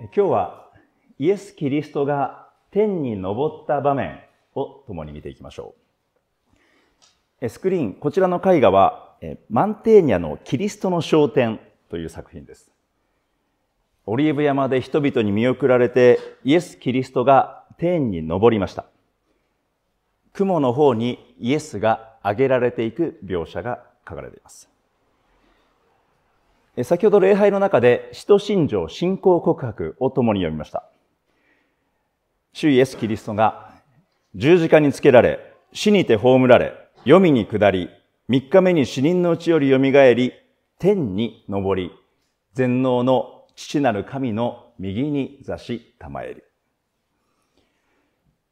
今日はイエス・キリストが天に昇った場面を共に見ていきましょう。スクリーン、こちらの絵画は、マンテーニャのキリストの昇天という作品です。オリーブ山で人々に見送られてイエス・キリストが天に昇りました。雲の方にイエスが挙げられていく描写が書かれています。先ほど礼拝の中で、使徒信条信仰告白を共に読みました。主イエス・キリストが十字架につけられ、死にて葬られ、黄泉に下り、三日目に死人のうちより蘇り、天に昇り、全能の父なる神の右に座し、賜り。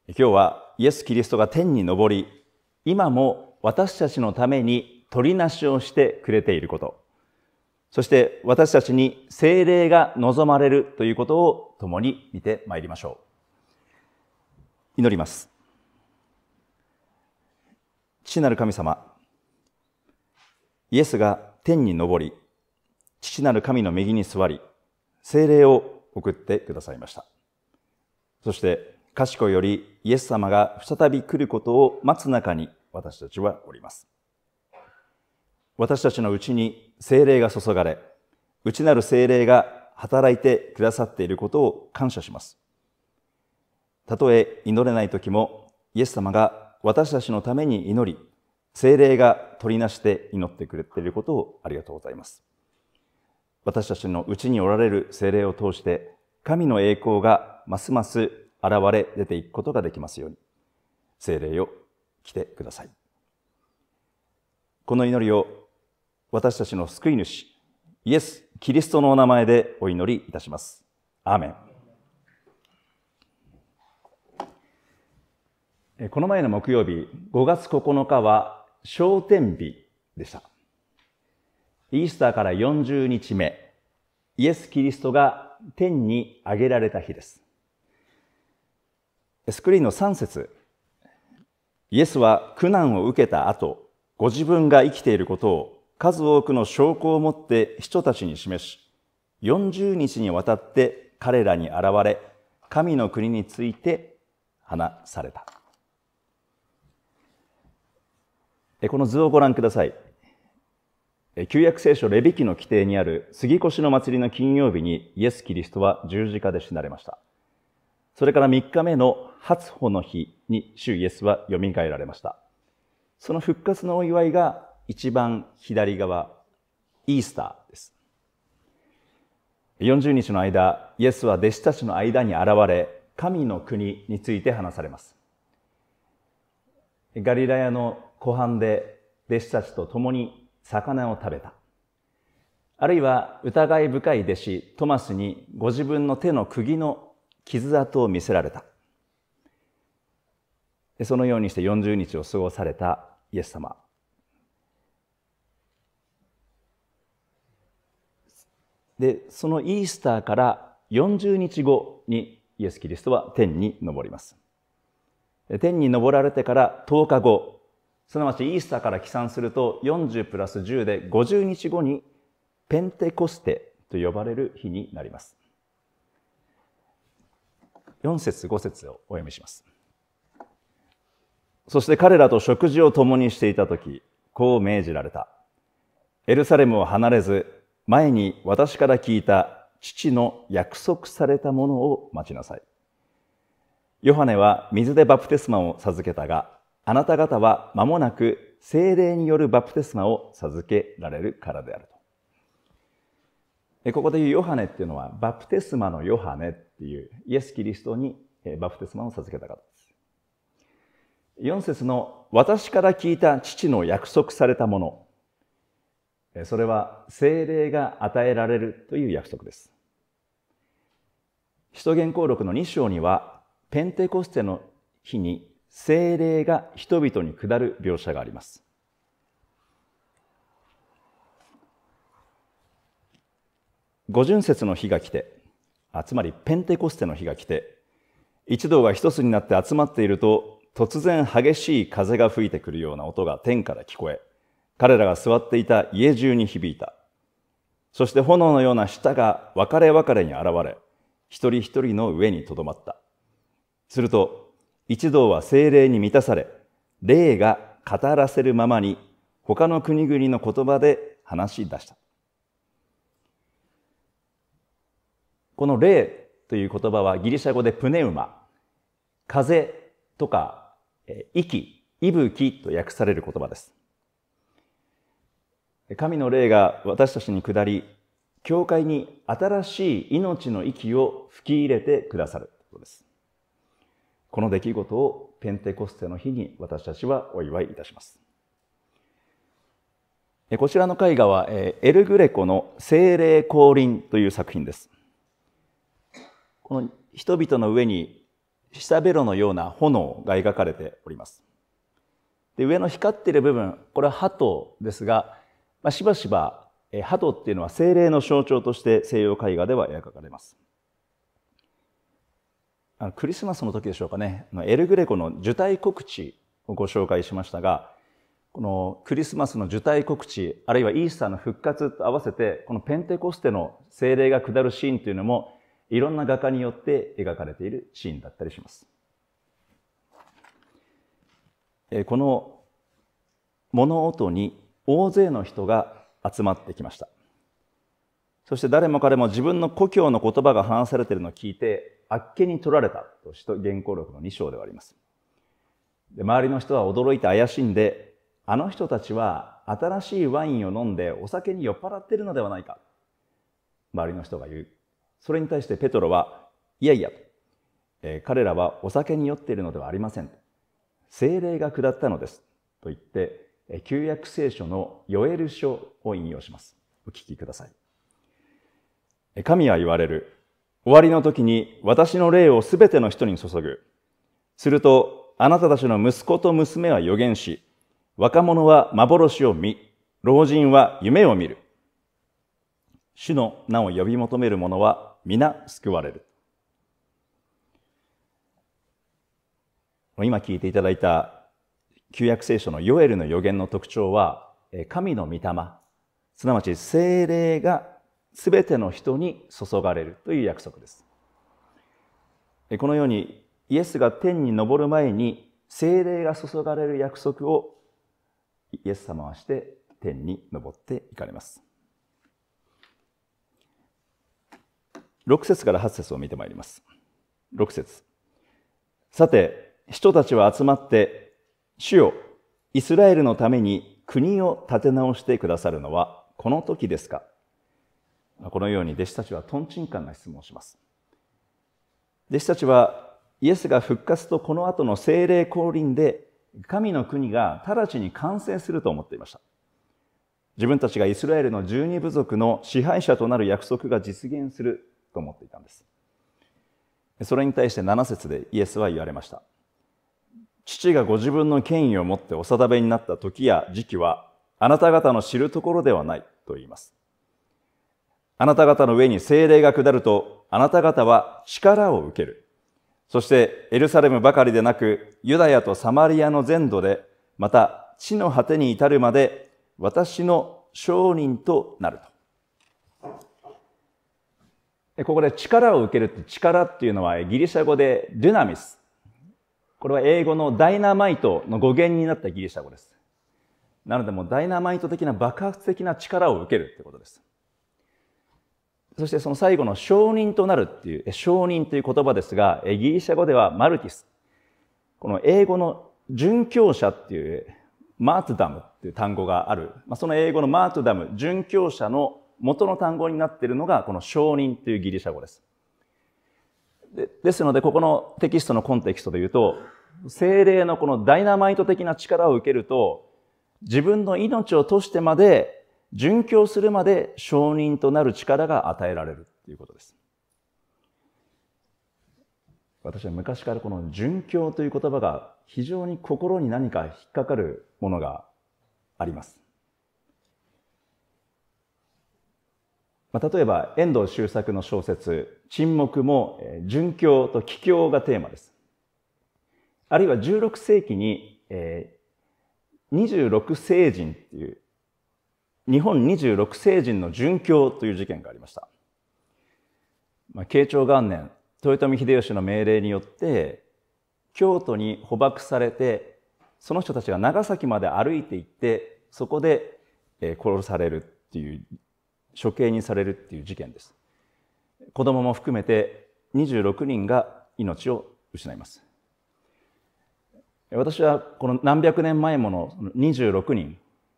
今日はイエス・キリストが天に昇り、今も私たちのために取りなしをしてくれていること、そして私たちに精霊が望まれるということを共に見てまいりましょう。祈ります。父なる神様、イエスが天に昇り、父なる神の右に座り、精霊を送ってくださいました。そして、賢いよりイエス様が再び来ることを待つ中に私たちはおります。私たちのうちに精霊が注がれ、内なる精霊が働いてくださっていることを感謝します。たとえ祈れない時も、イエス様が私たちのために祈り、精霊が取りなして祈ってくれていることをありがとうございます。私たちのうちにおられる精霊を通して、神の栄光がますます現れ出ていくことができますように、精霊を来てください。この祈りを私たちの救い主、イエス・キリストのお名前でお祈りいたします。アーメン。この前の木曜日、5月9日は昇天日でした。イースターから40日目、イエス・キリストが天に上げられた日です。スクリーンの3節イエスは苦難を受けた後、ご自分が生きていることを数多くの証拠を持って人たちに示し、40日にわたって彼らに現れ、神の国について話された。この図をご覧ください。旧約聖書レビキの規定にある杉越の祭りの金曜日にイエス・キリストは十字架で死なれました。それから3日目の初歩の日に主イエスは蘇られました。その復活のお祝いが一番左側、イースターです。40日の間、イエスは弟子たちの間に現れ、神の国について話されます。ガリラヤの湖畔で弟子たちと共に魚を食べた。あるいは疑い深い弟子トマスにご自分の手の釘の傷跡を見せられた。そのようにして40日を過ごされたイエス様。でそのイースターから40日後にイエス・キリストは天に昇ります天に昇られてから10日後すなわちイースターから起算すると40プラス10で50日後にペンテコステと呼ばれる日になります4節5節をお読みしますそして彼らと食事を共にしていた時こう命じられたエルサレムを離れず前に私から聞いた父の約束されたものを待ちなさい。ヨハネは水でバプテスマを授けたが、あなた方は間もなく精霊によるバプテスマを授けられるからであると。ここでいうヨハネっていうのは、バプテスマのヨハネっていうイエス・キリストにバプテスマを授けた方です。4節の私から聞いた父の約束されたものそれは聖霊が与えられるという約束です。使徒言行録の2章には、ペンテコステの日に聖霊が人々に下る描写があります。五巡節の日が来て、あつまりペンテコステの日が来て、一同が一つになって集まっていると、突然激しい風が吹いてくるような音が天から聞こえ、彼らが座っていた家中に響いた。そして炎のような舌が別れ別れに現れ、一人一人の上にとどまった。すると、一同は精霊に満たされ、霊が語らせるままに、他の国々の言葉で話し出した。この霊という言葉はギリシャ語でプネウマ、風とか息、息吹と訳される言葉です。神の霊が私たちに下り、教会に新しい命の息を吹き入れてくださることです。この出来事をペンテコステの日に私たちはお祝いいたします。こちらの絵画は、エル・グレコの精霊降臨という作品です。この人々の上に下ベロのような炎が描かれております。で上の光っている部分、これは鳩ですが、まあ、しばしば鳩っていうのは精霊の象徴として西洋絵画では描かれます。あのクリスマスの時でしょうかね、エル・グレコの受胎告知をご紹介しましたが、このクリスマスの受胎告知、あるいはイースターの復活と合わせて、このペンテコステの精霊が下るシーンというのも、いろんな画家によって描かれているシーンだったりします。この物音に大勢の人が集まってきましたそして誰も彼も自分の故郷の言葉が話されているのを聞いてあっけに取られたとし徒原稿録の2章ではありますで周りの人は驚いて怪しんであの人たちは新しいワインを飲んでお酒に酔っ払っているのではないか周りの人が言うそれに対してペトロはいやいや、えー、彼らはお酒に酔っているのではありません精霊が下ったのですと言って旧約聖書のヨエル書を引用します。お聞きください。神は言われる。終わりの時に私の霊をすべての人に注ぐ。すると、あなたたちの息子と娘は予言し、若者は幻を見、老人は夢を見る。主の名を呼び求める者は皆救われる。今聞いていただいた旧約聖書のヨエルの予言の特徴は、神の御霊、すなわち精霊がすべての人に注がれるという約束です。このようにイエスが天に昇る前に精霊が注がれる約束をイエス様はして天に昇っていかれます。6節から8節を見てまいります。6節さて、人たちは集まって主よ、イスラエルのために国を立て直してくださるのはこの時ですかこのように弟子たちはとんちんンな質問をします。弟子たちはイエスが復活とこの後の精霊降臨で神の国が直ちに完成すると思っていました。自分たちがイスラエルの十二部族の支配者となる約束が実現すると思っていたんです。それに対して7節でイエスは言われました。父がご自分の権威を持ってお定めになった時や時期は、あなた方の知るところではないと言います。あなた方の上に精霊が下ると、あなた方は力を受ける。そしてエルサレムばかりでなく、ユダヤとサマリアの全土で、また地の果てに至るまで、私の商人となると。ここで力を受けるって力っていうのはギリシャ語でルナミスこれは英語のダイナマイトの語源になったギリシャ語です。なのでもうダイナマイト的な爆発的な力を受けるってことです。そしてその最後の承認となるっていう、承認という言葉ですが、ギリシャ語ではマルティス。この英語の殉教者っていうマートダムっていう単語がある。まあ、その英語のマートダム、殉教者の元の単語になっているのがこの承認というギリシャ語です。でですので、ここのテキストのコンテキストで言うと、精霊のこのダイナマイト的な力を受けると、自分の命をとしてまで、殉教するまで証人となる力が与えられるということです。私は昔からこの殉教という言葉が非常に心に何か引っかかるものがあります。まあ、例えば、遠藤周作の小説、沈黙も、え殉教と帰教がテーマです。あるいは16世紀に、えー、26聖人っていう、日本26聖人の殉教という事件がありました。まあ、慶長元年、豊臣秀吉の命令によって、京都に捕獲されて、その人たちが長崎まで歩いて行って、そこで殺されるっていう処刑にされるっていう事件です子供も含めて26人が命を失います私はこの何百年前もの26人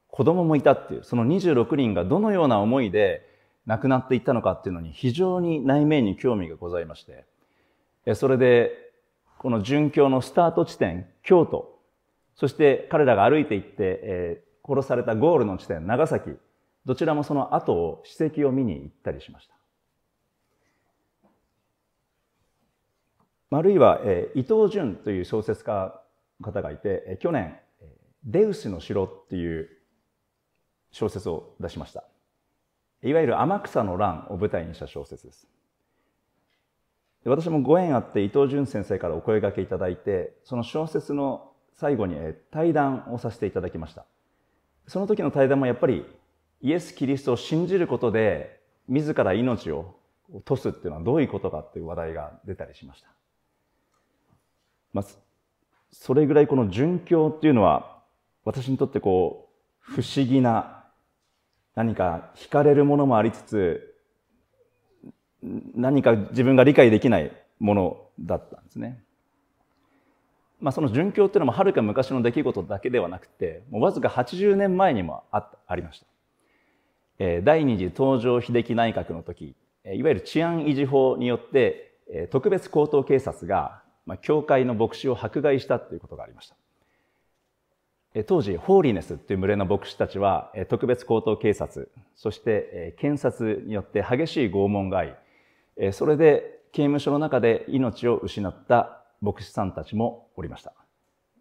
子供もいたっていうその26人がどのような思いで亡くなっていったのかっていうのに非常に内面に興味がございましてそれでこの殉教のスタート地点京都そして彼らが歩いていって殺されたゴールの地点長崎どちらもその後を史跡を見に行ったりしました。あるいは、え伊藤潤という小説家方がいて、え去年、デウスの城っていう小説を出しました。いわゆる天草の乱を舞台にした小説です。私もご縁あって伊藤潤先生からお声がけいただいて、その小説の最後に対談をさせていただきました。その時の対談もやっぱりイエス・キリストを信じることで、自ら命を落とすっていうのはどういうことかっていう話題が出たりしました。まあ、それぐらいこの殉教っていうのは、私にとってこう、不思議な、何か惹かれるものもありつつ、何か自分が理解できないものだったんですね。まあ、その殉教っていうのもはるか昔の出来事だけではなくて、もうわずか80年前にもあありました。第二次東条秀樹内閣の時いわゆる治安維持法によって特別高等警察がまあ、教会の牧師を迫害したということがありました当時ホーリーネスという群れの牧師たちは特別高等警察そして検察によって激しい拷問がありそれで刑務所の中で命を失った牧師さんたちもおりました、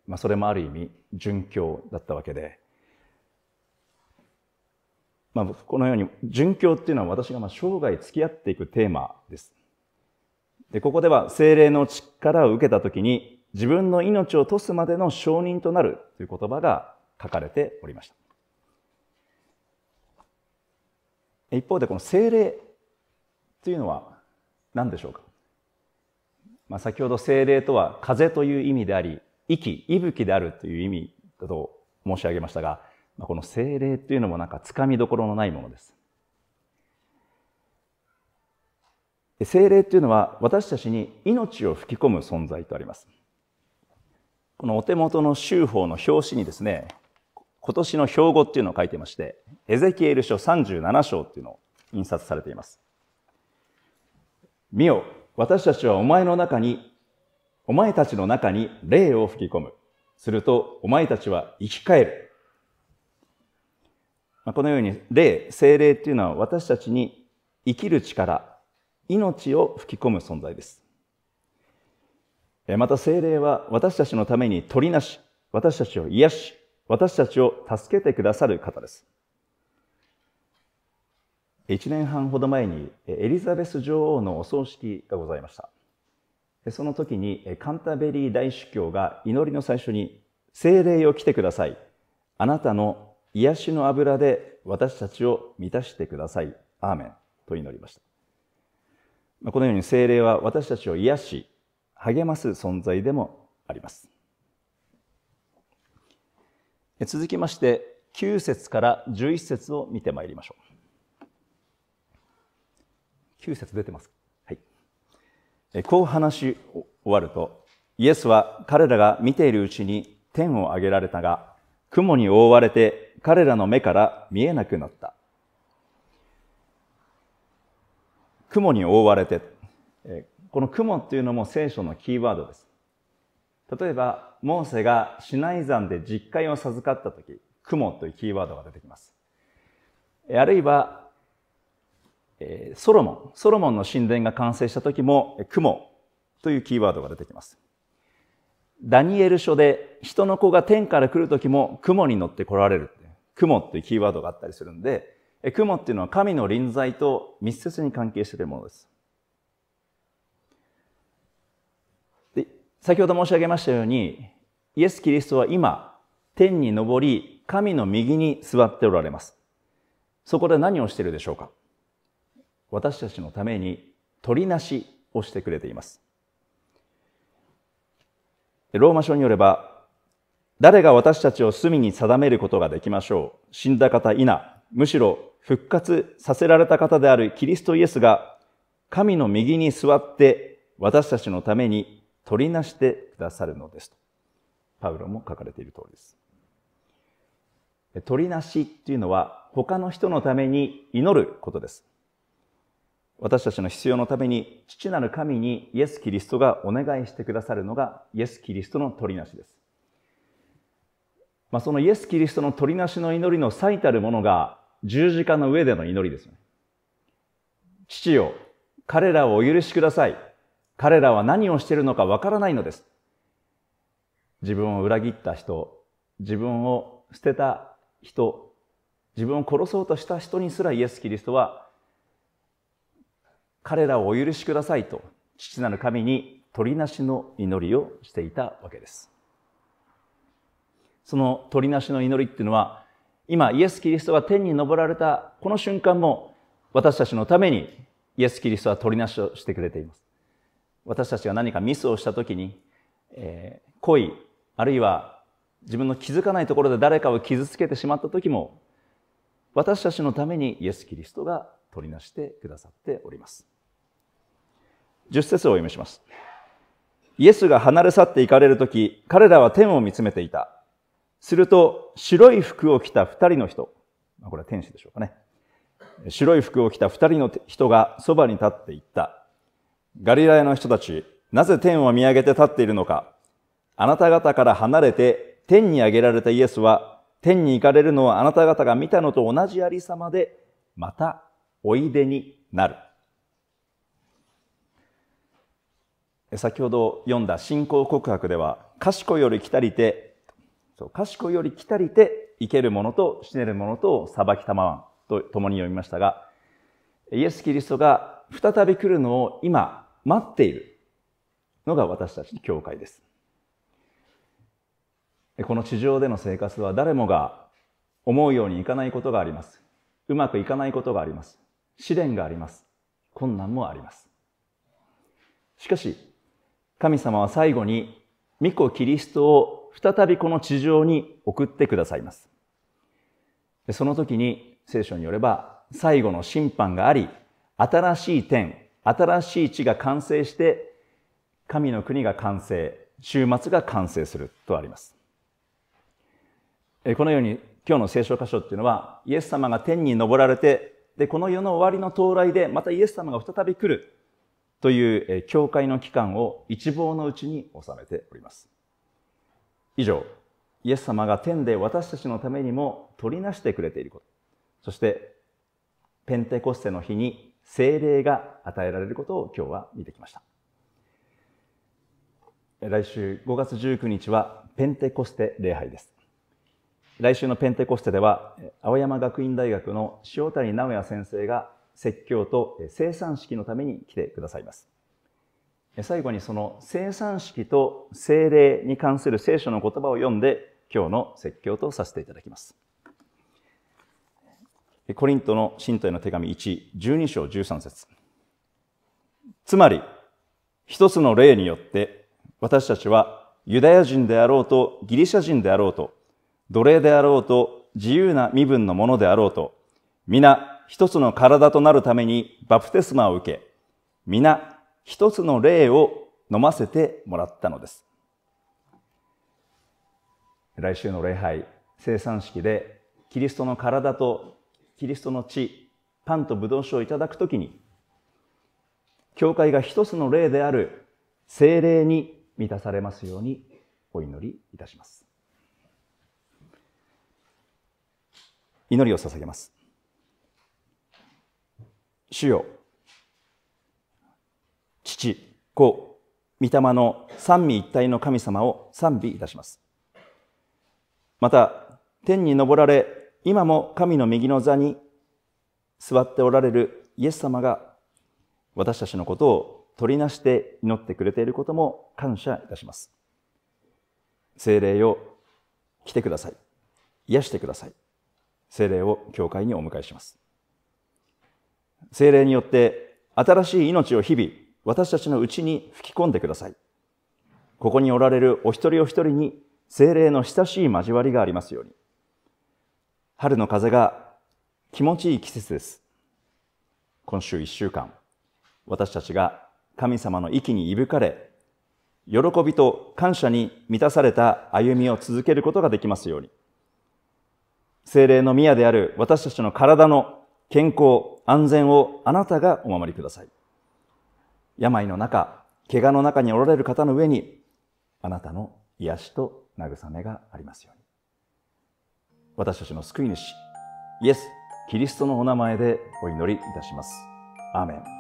まあ、それもある意味殉教だったわけでまあ、このように、殉教っていうのは私がまあ生涯付き合っていくテーマです。で、ここでは精霊の力を受けたときに、自分の命を落とすまでの証人となるという言葉が書かれておりました。一方で、この精霊というのは何でしょうか、まあ、先ほど精霊とは風という意味であり、息、息吹であるという意味だと申し上げましたが、この精霊っていうのもなんかつかみどころのないものです。精霊っていうのは私たちに命を吹き込む存在とあります。このお手元の修法の表紙にですね、今年の標語っていうのを書いてまして、エゼキエル書37章っていうのを印刷されています。見よ、私たちはお前の中に、お前たちの中に霊を吹き込む。すると、お前たちは生き返る。このように霊、精霊っていうのは私たちに生きる力、命を吹き込む存在です。また精霊は私たちのために取りなし、私たちを癒し、私たちを助けてくださる方です。1年半ほど前にエリザベス女王のお葬式がございました。その時にカンタベリー大主教が祈りの最初に、精霊を来てください。あなたの癒しの油で私たちを満たしてください。アーメン。と祈りました。このように精霊は私たちを癒し、励ます存在でもあります。続きまして、9節から11節を見てまいりましょう。9節出てます。はい。こう話し終わると、イエスは彼らが見ているうちに天を挙げられたが、雲に覆われて彼らの目から見えなくなった。雲に覆われて、この雲っていうのも聖書のキーワードです。例えば、モーセがシナイ山で実会を授かった時、雲というキーワードが出てきます。あるいは、ソロモン、ソロモンの神殿が完成した時も、雲というキーワードが出てきます。ダニエル書で人の子が天から来る時も雲に乗って来られる。雲っていうキーワードがあったりするんで、雲っていうのは神の臨在と密接に関係しているものです。で先ほど申し上げましたように、イエス・キリストは今、天に昇り、神の右に座っておられます。そこで何をしているでしょうか私たちのために取りなしをしてくれています。ローマ書によれば、誰が私たちを罪に定めることができましょう死んだ方否、むしろ復活させられた方であるキリストイエスが、神の右に座って私たちのために取りなしてくださるのです。パウロも書かれている通りです。取りなしっていうのは他の人のために祈ることです。私たちの必要のために父なる神にイエス・キリストがお願いしてくださるのがイエス・キリストの取りなしです。まあ、そのイエス・キリストの取りなしの祈りの最たるものが十字架の上での祈りですね。父よ、彼らをお許しください。彼らは何をしているのかわからないのです。自分を裏切った人、自分を捨てた人、自分を殺そうとした人にすらイエス・キリストは、彼らをお許しくださいと、父なる神に取りなしの祈りをしていたわけです。その取りなしの祈りっていうのは、今イエス・キリストが天に昇られたこの瞬間も私たちのためにイエス・キリストは取りなしをしてくれています。私たちが何かミスをした時に、えー、恋、あるいは自分の気づかないところで誰かを傷つけてしまった時も、私たちのためにイエス・キリストが取りなしてくださっております。十節をお読みします。イエスが離れ去って行かれる時、彼らは天を見つめていた。すると、白い服を着た二人の人、これは天使でしょうかね。白い服を着た二人の人がそばに立っていった。ガリラヤの人たち、なぜ天を見上げて立っているのか。あなた方から離れて天に上げられたイエスは、天に行かれるのはあなた方が見たのと同じありさまで、またおいでになる。先ほど読んだ信仰告白では、賢より来たりてそう賢いより来たりて生けるものと死ねるものと裁きたまわんと共に読みましたが、イエス・キリストが再び来るのを今待っているのが私たちの教会です。この地上での生活は誰もが思うようにいかないことがあります。うまくいかないことがあります。試練があります。困難もあります。しかし、神様は最後に、御子キリストを再びこの地上に送ってくださいます。その時に聖書によれば最後の審判があり、新しい天、新しい地が完成して、神の国が完成、終末が完成するとあります。このように今日の聖書箇所っていうのは、イエス様が天に昇られて、で、この世の終わりの到来で、またイエス様が再び来るという、教会の期間を一望のうちに収めております。以上、イエス様が天で私たちのためにも取りなしてくれていること。そして、ペンテコステの日に精霊が与えられることを今日は見てきました。来週5月19日はペンテコステ礼拝です。来週のペンテコステでは、青山学院大学の塩谷直也先生が説教と生産式のために来てくださいます。最後にその生産式と精霊に関する聖書の言葉を読んで今日の説教とさせていただきます。コリントの信徒への手紙1、12章13節つまり、一つの例によって私たちはユダヤ人であろうとギリシャ人であろうと奴隷であろうと自由な身分のものであろうと皆一つの体となるためにバプテスマを受け皆一つの霊を飲ませてもらったのです。来週の礼拝、生産式でキリストの体とキリストの血、パンとブドウ酒をいただくときに、教会が一つの霊である精霊に満たされますようにお祈りいたします。祈りを捧げます。主よ父、子、御霊の三位一体の神様を賛美いたします。また、天に昇られ、今も神の右の座に座っておられるイエス様が、私たちのことを取りなして祈ってくれていることも感謝いたします。精霊を来てください。癒してください。精霊を教会にお迎えします。精霊によって新しい命を日々私たちのうちに吹き込んでください。ここにおられるお一人お一人に精霊の親しい交わりがありますように。春の風が気持ちいい季節です。今週一週間、私たちが神様の息にいぶかれ、喜びと感謝に満たされた歩みを続けることができますように。精霊の宮である私たちの体の健康、安全をあなたがお守りください。病の中、怪我の中におられる方の上に、あなたの癒しと慰めがありますように。私たちの救い主、イエス・キリストのお名前でお祈りいたします。アーメン。